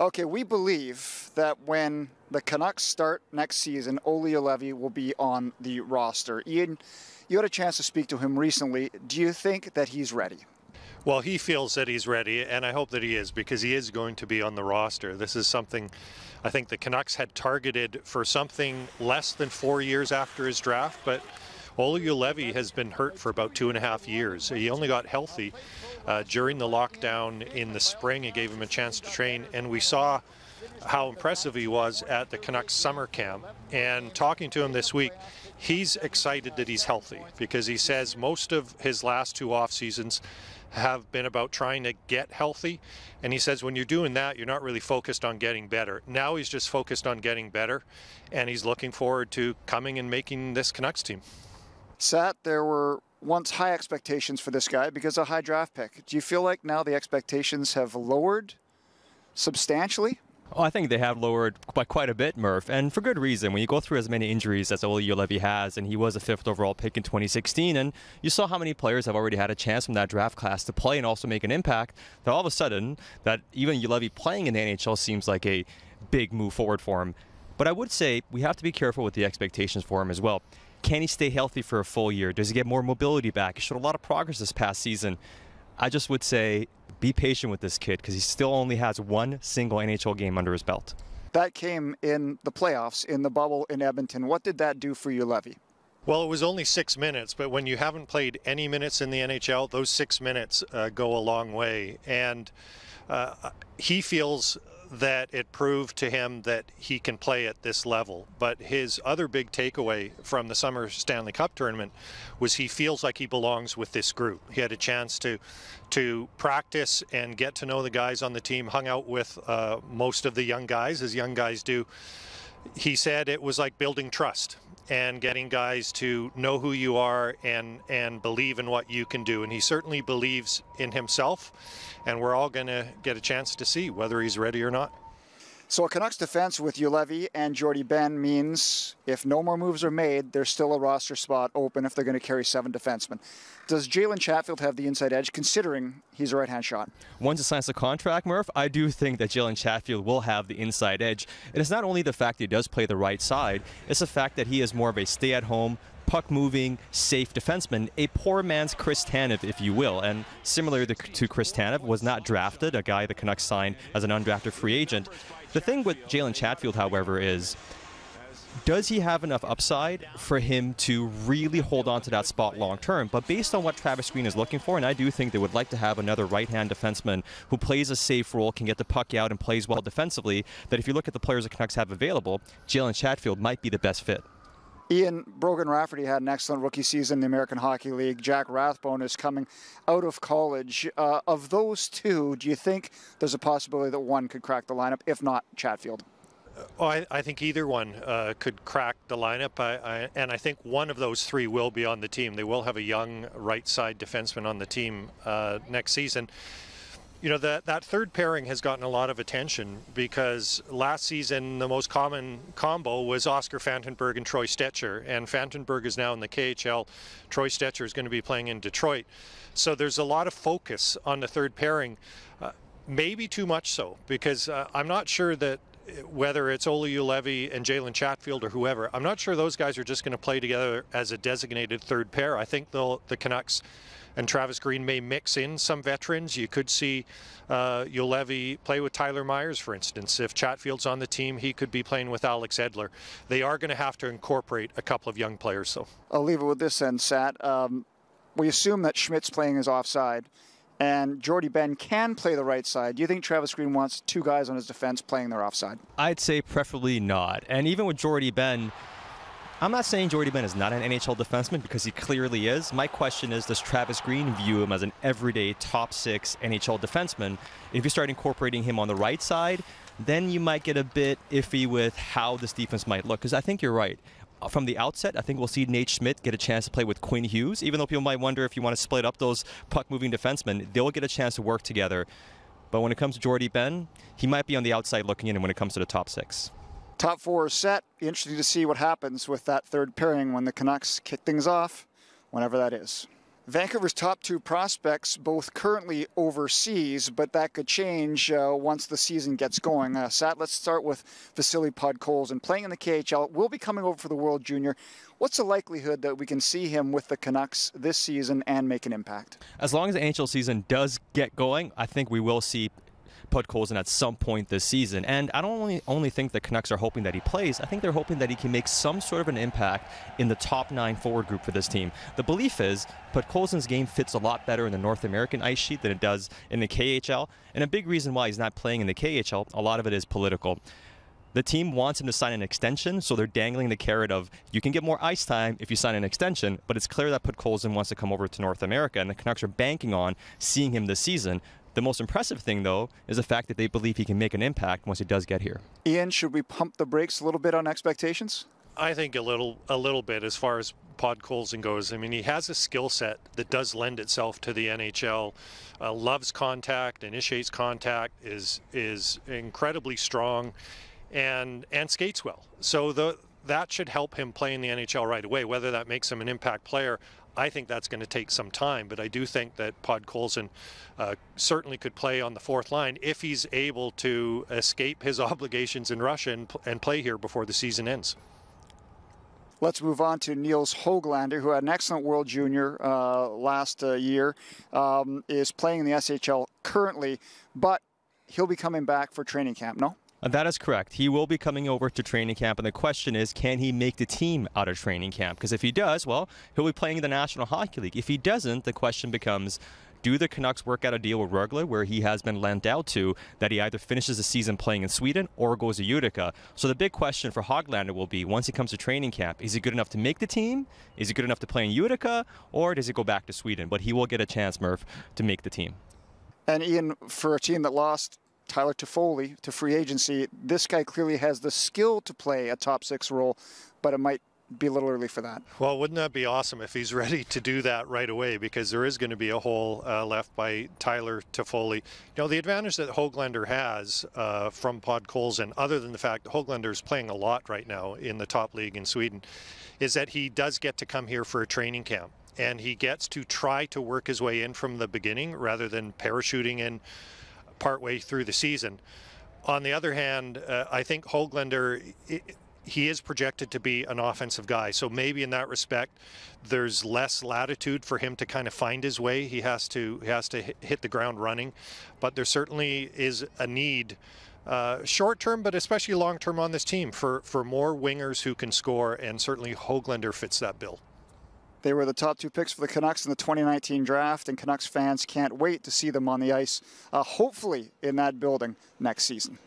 Okay, we believe that when the Canucks start next season, Ole Levy will be on the roster. Ian, you had a chance to speak to him recently. Do you think that he's ready? Well, he feels that he's ready, and I hope that he is because he is going to be on the roster. This is something I think the Canucks had targeted for something less than four years after his draft, but Olulevi has been hurt for about two and a half years. He only got healthy uh, during the lockdown in the spring. It gave him a chance to train, and we saw how impressive he was at the Canucks summer camp. And talking to him this week, he's excited that he's healthy because he says most of his last two off seasons have been about trying to get healthy. And he says when you're doing that, you're not really focused on getting better. Now he's just focused on getting better, and he's looking forward to coming and making this Canucks team. Sat, there were once high expectations for this guy because a high draft pick. Do you feel like now the expectations have lowered substantially? Well, oh, I think they have lowered by quite a bit, Murph, and for good reason. When you go through as many injuries as Ole Levy has, and he was a fifth overall pick in 2016, and you saw how many players have already had a chance from that draft class to play and also make an impact, that all of a sudden, that even Levy playing in the NHL seems like a big move forward for him. But I would say we have to be careful with the expectations for him as well. Can he stay healthy for a full year? Does he get more mobility back? He showed a lot of progress this past season. I just would say be patient with this kid because he still only has one single NHL game under his belt. That came in the playoffs, in the bubble in Edmonton. What did that do for you, Levy? Well, it was only six minutes, but when you haven't played any minutes in the NHL, those six minutes uh, go a long way. And uh, he feels that it proved to him that he can play at this level. But his other big takeaway from the summer Stanley Cup tournament was he feels like he belongs with this group. He had a chance to to practice and get to know the guys on the team, hung out with uh, most of the young guys, as young guys do. He said it was like building trust and getting guys to know who you are and and believe in what you can do. And he certainly believes in himself, and we're all going to get a chance to see whether he's ready or not. So a Canucks defense with Ulevi and Jordy Ben means if no more moves are made, there's still a roster spot open if they're going to carry seven defensemen. Does Jalen Chatfield have the inside edge considering he's a right hand shot? Once he signs the contract, Murph, I do think that Jalen Chatfield will have the inside edge. And it's not only the fact that he does play the right side, it's the fact that he is more of a stay at home, puck-moving, safe defenseman, a poor man's Chris Tanev, if you will. And similar to Chris Tanev, was not drafted, a guy the Canucks signed as an undrafted free agent. The thing with Jalen Chatfield, however, is does he have enough upside for him to really hold on to that spot long term? But based on what Travis Green is looking for, and I do think they would like to have another right hand defenseman who plays a safe role, can get the puck out, and plays well defensively, that if you look at the players the Canucks have available, Jalen Chatfield might be the best fit. Ian Brogan Rafferty had an excellent rookie season in the American Hockey League. Jack Rathbone is coming out of college. Uh, of those two, do you think there's a possibility that one could crack the lineup, if not Chatfield? Oh, I, I, think either one uh, could crack the lineup, I, I, and I think one of those three will be on the team. They will have a young right side defenseman on the team uh, next season you know that that third pairing has gotten a lot of attention because last season the most common combo was Oscar Fantenberg and Troy Stetcher, and Fantenberg is now in the KHL. Troy Stetcher is going to be playing in Detroit, so there's a lot of focus on the third pairing. Uh, maybe too much so because uh, I'm not sure that uh, whether it's Ole Levy and Jalen Chatfield or whoever, I'm not sure those guys are just going to play together as a designated third pair. I think the Canucks and Travis Green may mix in some veterans. You could see uh, Ulevi play with Tyler Myers, for instance. If Chatfield's on the team, he could be playing with Alex Edler. They are going to have to incorporate a couple of young players, though. I'll leave it with this then, Sat. Um, we assume that Schmidt's playing is offside and Jordy Ben can play the right side. Do you think Travis Green wants two guys on his defense playing their offside? I'd say preferably not. And even with Jordy Ben, I'm not saying Jordy Ben is not an NHL defenseman because he clearly is. My question is, does Travis Green view him as an everyday top six NHL defenseman? If you start incorporating him on the right side, then you might get a bit iffy with how this defense might look. Because I think you're right. From the outset, I think we'll see Nate Schmidt get a chance to play with Quinn Hughes. Even though people might wonder if you want to split up those puck-moving defensemen, they'll get a chance to work together. But when it comes to Jordy Ben, he might be on the outside looking in when it comes to the top six. Top four is set. Interesting to see what happens with that third pairing when the Canucks kick things off, whenever that is. Vancouver's top two prospects both currently overseas, but that could change uh, once the season gets going. Uh, Sat, let's start with Vasily Podkolzin and playing in the KHL. Will be coming over for the World Junior. What's the likelihood that we can see him with the Canucks this season and make an impact? As long as the NHL season does get going, I think we will see put Colson at some point this season. And I don't only, only think the Canucks are hoping that he plays, I think they're hoping that he can make some sort of an impact in the top nine forward group for this team. The belief is, put Colson's game fits a lot better in the North American ice sheet than it does in the KHL. And a big reason why he's not playing in the KHL, a lot of it is political. The team wants him to sign an extension, so they're dangling the carrot of you can get more ice time if you sign an extension, but it's clear that Put Colson wants to come over to North America, and the Canucks are banking on seeing him this season. The most impressive thing, though, is the fact that they believe he can make an impact once he does get here. Ian, should we pump the brakes a little bit on expectations? I think a little, a little bit as far as Pod Colson goes. I mean, he has a skill set that does lend itself to the NHL. Uh, loves contact, initiates contact, is is incredibly strong, and and skates well. So the that should help him play in the NHL right away. Whether that makes him an impact player, I think that's going to take some time, but I do think that Pod Colson uh, certainly could play on the fourth line if he's able to escape his obligations in Russia and, and play here before the season ends. Let's move on to Niels Hoaglander, who had an excellent World Junior uh, last uh, year, um, is playing in the SHL currently, but he'll be coming back for training camp, no? Uh, that is correct. He will be coming over to training camp, and the question is, can he make the team out of training camp? Because if he does, well, he'll be playing in the National Hockey League. If he doesn't, the question becomes, do the Canucks work out a deal with Rugler where he has been lent out to that he either finishes the season playing in Sweden or goes to Utica? So the big question for Hoglander will be once he comes to training camp, is he good enough to make the team? Is he good enough to play in Utica or does he go back to Sweden? But he will get a chance, Murph, to make the team. And Ian, for a team that lost Tyler Toffoli to free agency. This guy clearly has the skill to play a top six role, but it might be a little early for that. Well, wouldn't that be awesome if he's ready to do that right away? Because there is going to be a hole uh, left by Tyler Toffoli. You know, the advantage that Hoaglander has uh, from Pod and other than the fact that Hoaglander is playing a lot right now in the top league in Sweden, is that he does get to come here for a training camp and he gets to try to work his way in from the beginning rather than parachuting in partway through the season. On the other hand, uh, I think Holglander. he is projected to be an offensive guy. So maybe in that respect, there's less latitude for him to kind of find his way. He has to he has to hit the ground running, but there certainly is a need. Uh, short term, but especially long term on this team for, for more wingers who can score, and certainly Hoglander fits that bill. They were the top two picks for the Canucks in the 2019 draft, and Canucks fans can't wait to see them on the ice, uh, hopefully in that building next season.